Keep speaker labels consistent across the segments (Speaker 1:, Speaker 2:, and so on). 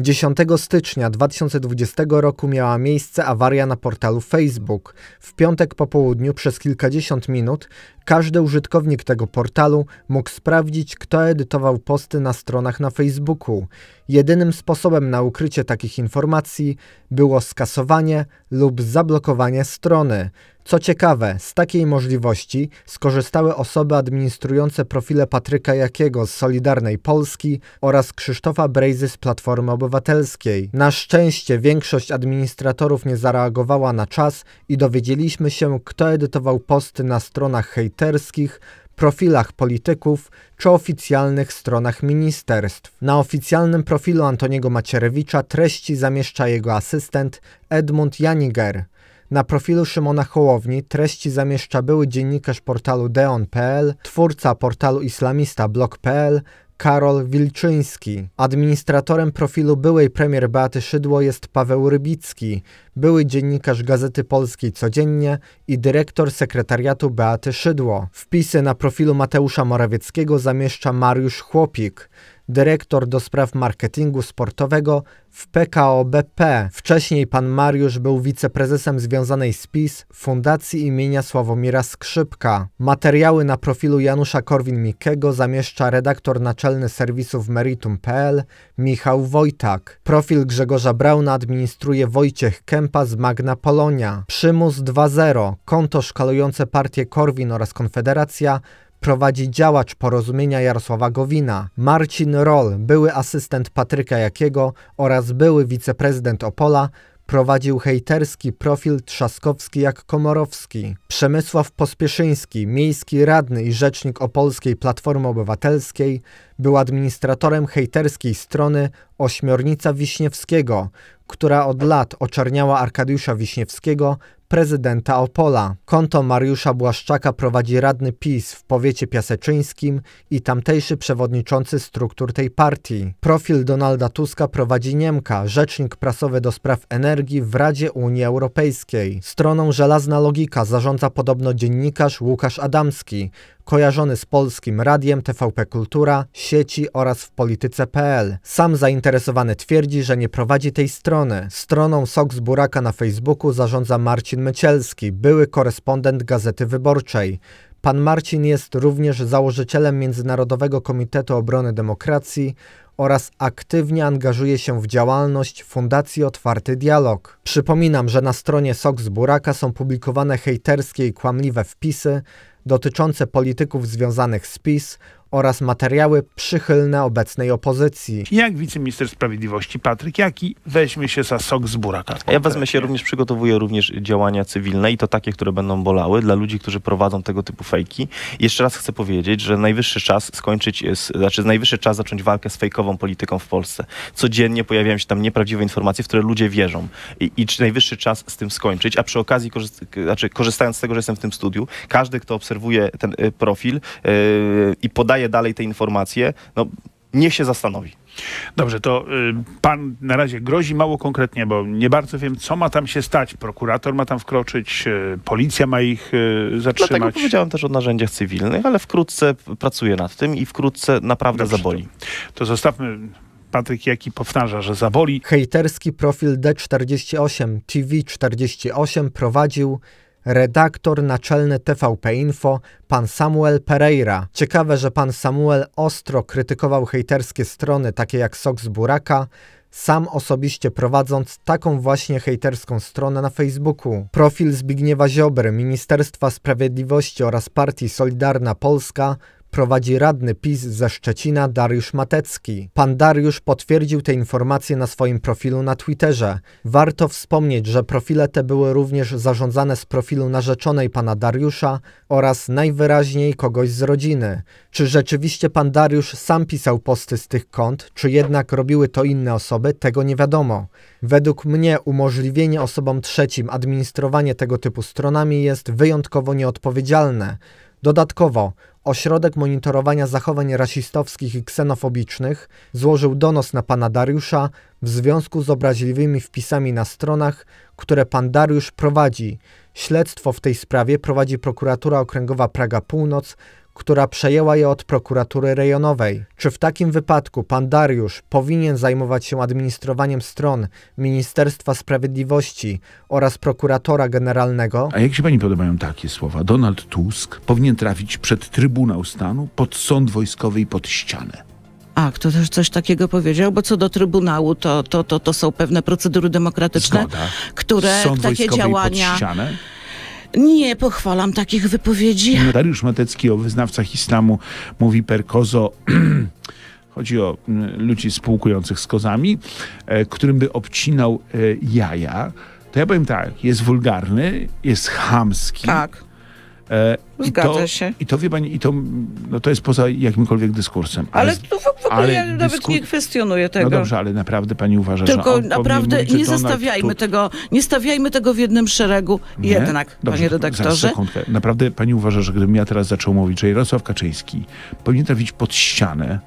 Speaker 1: 10 stycznia 2020 roku miała miejsce awaria na portalu Facebook. W piątek po południu przez kilkadziesiąt minut każdy użytkownik tego portalu mógł sprawdzić, kto edytował posty na stronach na Facebooku. Jedynym sposobem na ukrycie takich informacji było skasowanie lub zablokowanie strony. Co ciekawe, z takiej możliwości skorzystały osoby administrujące profile Patryka Jakiego z Solidarnej Polski oraz Krzysztofa Brejzy z Platformy Obywatelskiej. Na szczęście większość administratorów nie zareagowała na czas i dowiedzieliśmy się, kto edytował posty na stronach hejterskich, profilach polityków czy oficjalnych stronach ministerstw. Na oficjalnym profilu Antoniego Macierewicza treści zamieszcza jego asystent Edmund Janiger. Na profilu Szymona Hołowni treści zamieszcza były dziennikarz portalu deon.pl, twórca portalu islamista blog.pl, Karol Wilczyński. Administratorem profilu byłej premier Beaty Szydło jest Paweł Rybicki, były dziennikarz Gazety Polskiej Codziennie i dyrektor sekretariatu Beaty Szydło. Wpisy na profilu Mateusza Morawieckiego zamieszcza Mariusz Chłopik dyrektor do spraw marketingu sportowego w PKO BP. Wcześniej pan Mariusz był wiceprezesem związanej z PiS Fundacji imienia Sławomira Skrzypka. Materiały na profilu Janusza Korwin-Mikkego zamieszcza redaktor naczelny serwisów meritum.pl Michał Wojtak. Profil Grzegorza Brauna administruje Wojciech Kępa z Magna Polonia. Przymus 2.0, konto szkalujące partie Korwin oraz Konfederacja prowadzi działacz porozumienia Jarosława Gowina, Marcin Roll, były asystent Patryka Jakiego oraz były wiceprezydent Opola, prowadził hejterski profil Trzaskowski jak Komorowski. Przemysław Pospieszyński, miejski radny i rzecznik opolskiej Platformy Obywatelskiej, był administratorem hejterskiej strony Ośmiornica Wiśniewskiego, która od lat oczerniała Arkadiusza Wiśniewskiego prezydenta Opola. Konto Mariusza Błaszczaka prowadzi radny PiS w powiecie piaseczyńskim i tamtejszy przewodniczący struktur tej partii. Profil Donalda Tuska prowadzi Niemka, rzecznik prasowy do spraw energii w Radzie Unii Europejskiej. Stroną Żelazna Logika zarządza podobno dziennikarz Łukasz Adamski, kojarzony z Polskim Radiem, TVP Kultura, sieci oraz w polityce.pl. Sam zainteresowany twierdzi, że nie prowadzi tej strony. Stroną Sok z Buraka na Facebooku zarządza Marcin Mycielski, były korespondent Gazety Wyborczej. Pan Marcin jest również założycielem Międzynarodowego Komitetu Obrony Demokracji, oraz aktywnie angażuje się w działalność Fundacji Otwarty Dialog. Przypominam, że na stronie Sok z Buraka są publikowane hejterskie i kłamliwe wpisy dotyczące polityków związanych z PiS, oraz materiały przychylne obecnej opozycji.
Speaker 2: Jak wiceminister sprawiedliwości Patryk Jaki weźmie się za sok z buraka?
Speaker 1: Ja wezmę się również, przygotowuję również działania cywilne i to takie, które będą bolały dla ludzi, którzy prowadzą tego typu fejki. Jeszcze raz chcę powiedzieć, że najwyższy czas skończyć, e, znaczy najwyższy czas zacząć walkę z fejkową polityką w Polsce. Codziennie pojawiają się tam nieprawdziwe informacje, w które ludzie wierzą i, i najwyższy czas z tym skończyć, a przy okazji, korzyst, znaczy korzystając z tego, że jestem w tym studiu, każdy, kto obserwuje ten e, profil e, i podaje dalej te informacje, no niech się zastanowi.
Speaker 2: Dobrze, to y, pan na razie grozi mało konkretnie, bo nie bardzo wiem, co ma tam się stać. Prokurator ma tam wkroczyć, y, policja ma ich y, zatrzymać. Dlatego powiedziałem też o narzędziach cywilnych, ale wkrótce pracuję nad tym i wkrótce naprawdę Dobrze, zaboli. To, to zostawmy Patryk Jaki powtarza, że
Speaker 1: zaboli. Hejterski profil D48 TV48 prowadził redaktor naczelny TVP Info, pan Samuel Pereira. Ciekawe, że pan Samuel ostro krytykował hejterskie strony takie jak Sok z Buraka, sam osobiście prowadząc taką właśnie hejterską stronę na Facebooku. Profil Zbigniewa Ziobry, Ministerstwa Sprawiedliwości oraz partii Solidarna Polska prowadzi radny PiS ze Szczecina Dariusz Matecki. Pan Dariusz potwierdził te informacje na swoim profilu na Twitterze. Warto wspomnieć, że profile te były również zarządzane z profilu narzeczonej pana Dariusza oraz najwyraźniej kogoś z rodziny. Czy rzeczywiście pan Dariusz sam pisał posty z tych kont, czy jednak robiły to inne osoby, tego nie wiadomo. Według mnie umożliwienie osobom trzecim administrowanie tego typu stronami jest wyjątkowo nieodpowiedzialne. Dodatkowo Ośrodek Monitorowania Zachowań Rasistowskich i Ksenofobicznych złożył donos na pana Dariusza w związku z obraźliwymi wpisami na stronach, które pan Dariusz prowadzi. Śledztwo w tej sprawie prowadzi prokuratura okręgowa Praga Północ, która przejęła je od prokuratury rejonowej. Czy w takim wypadku pan Dariusz powinien zajmować się administrowaniem stron Ministerstwa Sprawiedliwości oraz prokuratora generalnego? A
Speaker 2: jak się pani podobają takie słowa? Donald Tusk powinien trafić przed Trybunał Stanu, pod sąd wojskowy i pod ścianę.
Speaker 3: A, kto też coś takiego powiedział, bo co do Trybunału, to, to, to, to są pewne procedury demokratyczne, Zgoda. które Sąd takie działania. Pod ścianę? Nie pochwalam takich wypowiedzi.
Speaker 2: Dariusz Matecki o wyznawcach islamu mówi Perkozo. Chodzi o mm, ludzi spółkujących z kozami, e, którym by obcinał e, jaja. To ja powiem tak, jest wulgarny, jest chamski. Tak E, Zgadza to, się. I to wie pani, i to, no to jest poza jakimkolwiek dyskursem. Ale, ale tu w
Speaker 3: ogóle ale ja nawet
Speaker 2: nie kwestionuję no tego. No dobrze, ale naprawdę pani uważa, Tylko że Tylko naprawdę nie zestawiajmy tu...
Speaker 3: tego, nie stawiajmy tego w jednym szeregu nie? jednak, dobrze, panie redaktorze. Sekundkę.
Speaker 2: Naprawdę pani uważa, że gdybym ja teraz zaczął mówić, że Jarosław Kaczyński powinien trafić pod ścianę,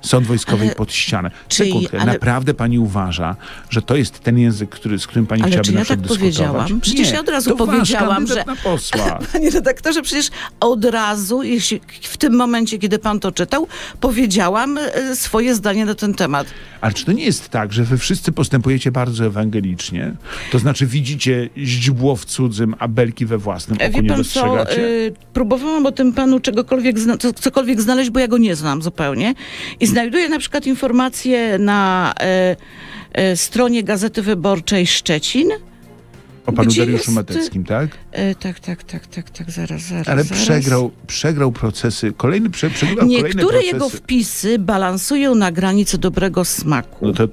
Speaker 2: sąd wojskowej ale, pod ścianę. Czyli, Sekundkę, ale... naprawdę pani uważa, że to jest ten język, który, z którym pani chciałaby czy ja nie. tak powiedziałam? Przecież nie, ja od razu powiedziałam, że... Na posła.
Speaker 3: Panie redaktorze, przecież od razu, jeśli w tym momencie, kiedy pan
Speaker 2: to czytał, powiedziałam e, swoje zdanie na ten temat. Ale czy to nie jest tak, że wy wszyscy postępujecie bardzo ewangelicznie? To znaczy widzicie źdźbło w cudzym, a belki we własnym e, oku Wie pan co, y,
Speaker 3: próbowałam o tym panu czegokolwiek, cokolwiek znaleźć, bo ja go nie znam zupełnie. I znajduję na przykład informacje na e, e, stronie Gazety Wyborczej Szczecin. O panu Gdzie Dariuszu jest... E, Mateckim, tak? E, tak? Tak, tak, tak, tak, zaraz, zaraz. Ale zaraz. Przegrał,
Speaker 2: przegrał procesy, kolejny prze, przegrał Niektóre kolejne procesy. jego
Speaker 3: wpisy balansują na granicy dobrego smaku. No
Speaker 2: to,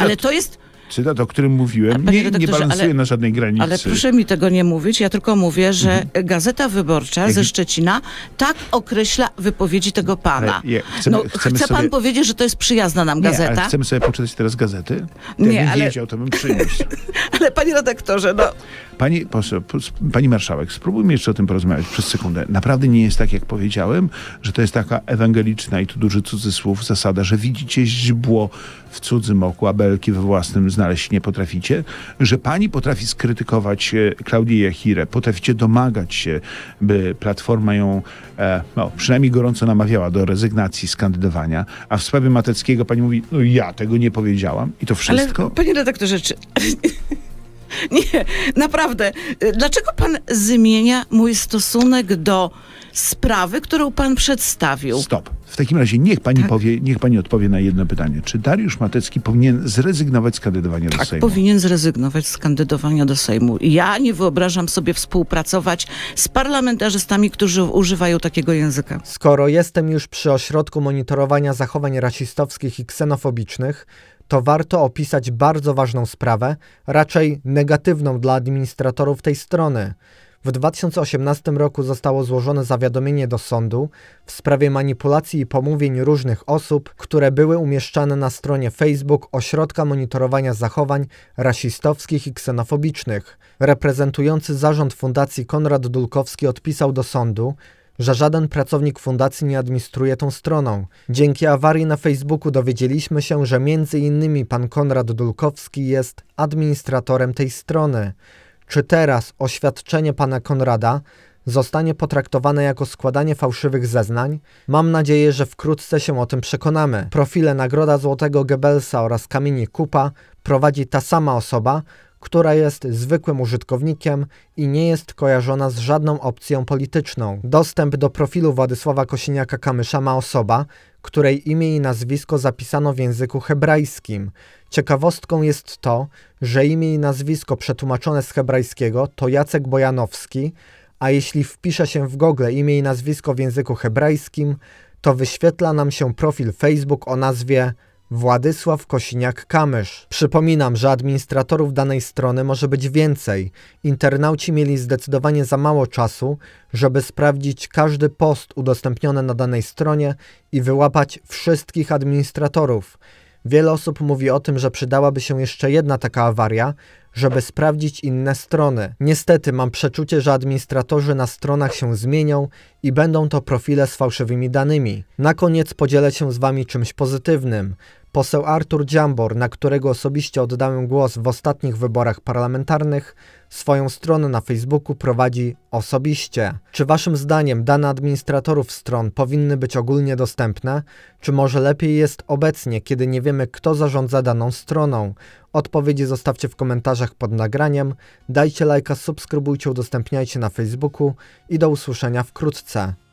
Speaker 2: ale to jest cytat, o którym mówiłem, nie, nie balansuje ale, na żadnej granicy. Ale proszę
Speaker 3: mi tego nie mówić, ja tylko mówię, że mhm. Gazeta Wyborcza Jak... ze Szczecina tak określa wypowiedzi tego
Speaker 2: pana. Nie, chcemy, no, chcemy chce sobie... pan
Speaker 3: powiedzieć, że to jest przyjazna nam nie, gazeta? chcemy
Speaker 2: sobie poczytać teraz gazety? nie, ale... wiedział, to bym przyniósł. ale panie redaktorze, no... Pani, poseł, pani marszałek, spróbujmy jeszcze o tym porozmawiać przez sekundę. Naprawdę nie jest tak, jak powiedziałem, że to jest taka ewangeliczna i tu duży cudzysłów zasada, że widzicie źdźbło w cudzym oku, a belki we własnym znaleźć nie potraficie, że pani potrafi skrytykować e, Klaudię Jachirę, potraficie domagać się, by Platforma ją e, no, przynajmniej gorąco namawiała do rezygnacji z kandydowania, a w sprawie Mateckiego pani mówi, no ja tego nie powiedziałam i to wszystko. Ale,
Speaker 3: panie redaktorze, czy... Nie, naprawdę. Dlaczego pan zmienia mój stosunek do sprawy, którą pan przedstawił?
Speaker 2: Stop. W takim razie niech pani tak. powie, niech pani odpowie na jedno pytanie. Czy Dariusz Matecki powinien zrezygnować z kandydowania tak, do Sejmu? Tak,
Speaker 3: powinien zrezygnować z kandydowania do Sejmu. Ja nie wyobrażam sobie
Speaker 1: współpracować z parlamentarzystami, którzy używają takiego języka. Skoro jestem już przy ośrodku monitorowania zachowań rasistowskich i ksenofobicznych, to warto opisać bardzo ważną sprawę, raczej negatywną dla administratorów tej strony. W 2018 roku zostało złożone zawiadomienie do sądu w sprawie manipulacji i pomówień różnych osób, które były umieszczane na stronie Facebook Ośrodka Monitorowania Zachowań Rasistowskich i Ksenofobicznych. Reprezentujący zarząd Fundacji Konrad Dulkowski odpisał do sądu, że żaden pracownik fundacji nie administruje tą stroną. Dzięki awarii na Facebooku dowiedzieliśmy się, że między innymi pan Konrad Dulkowski jest administratorem tej strony. Czy teraz oświadczenie pana Konrada zostanie potraktowane jako składanie fałszywych zeznań? Mam nadzieję, że wkrótce się o tym przekonamy. Profile Nagroda Złotego Goebbelsa oraz Kamieni Kupa prowadzi ta sama osoba, która jest zwykłym użytkownikiem i nie jest kojarzona z żadną opcją polityczną. Dostęp do profilu Władysława Kosiniaka-Kamysza ma osoba, której imię i nazwisko zapisano w języku hebrajskim. Ciekawostką jest to, że imię i nazwisko przetłumaczone z hebrajskiego to Jacek Bojanowski, a jeśli wpisze się w Google imię i nazwisko w języku hebrajskim, to wyświetla nam się profil Facebook o nazwie Władysław Kosiniak-Kamysz. Przypominam, że administratorów danej strony może być więcej. Internauci mieli zdecydowanie za mało czasu, żeby sprawdzić każdy post udostępniony na danej stronie i wyłapać wszystkich administratorów. Wiele osób mówi o tym, że przydałaby się jeszcze jedna taka awaria, żeby sprawdzić inne strony. Niestety mam przeczucie, że administratorzy na stronach się zmienią i będą to profile z fałszywymi danymi. Na koniec podzielę się z Wami czymś pozytywnym. Poseł Artur Dziambor, na którego osobiście oddałem głos w ostatnich wyborach parlamentarnych, swoją stronę na Facebooku prowadzi osobiście. Czy waszym zdaniem dane administratorów stron powinny być ogólnie dostępne, czy może lepiej jest obecnie, kiedy nie wiemy kto zarządza daną stroną? Odpowiedzi zostawcie w komentarzach pod nagraniem, dajcie lajka, subskrybujcie, udostępniajcie na Facebooku i do usłyszenia wkrótce.